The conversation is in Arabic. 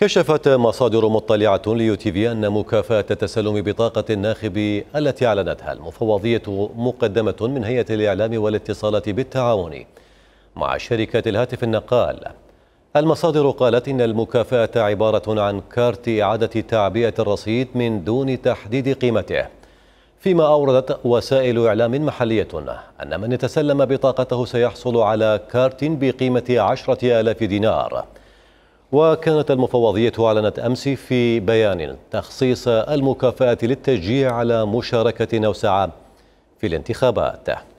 كشفت مصادر مطلعة ليو تي في أن مكافأة تسلم بطاقة الناخب التي أعلنتها المفوضية مقدمة من هيئة الإعلام والاتصالات بالتعاون مع شركة الهاتف النقال المصادر قالت إن المكافأة عبارة عن كارت إعادة تعبئة الرصيد من دون تحديد قيمته فيما أوردت وسائل إعلام محلية أن من يتسلم بطاقته سيحصل على كارت بقيمة عشرة آلاف دينار وكانت المفوضية أعلنت أمس في بيان تخصيص المكافأة للتشجيع على مشاركة نوسعة في الانتخابات